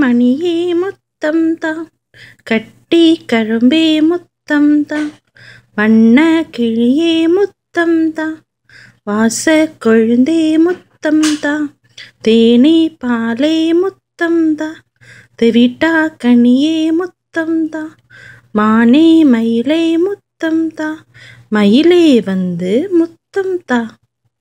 மணியே முத்தம் தான் கட்டி கரும்பே முத்தம் தான் வண்ண கிளியே முத்தம் தான் வாச கொழுந்தே முத்தம் தான் தேனே பாலே முத்தம் தான் தெவிட்டா கனியே முத்தம் தான் மானே மயிலே முத்தம் தான் மயிலே வந்து முத்தம் தான்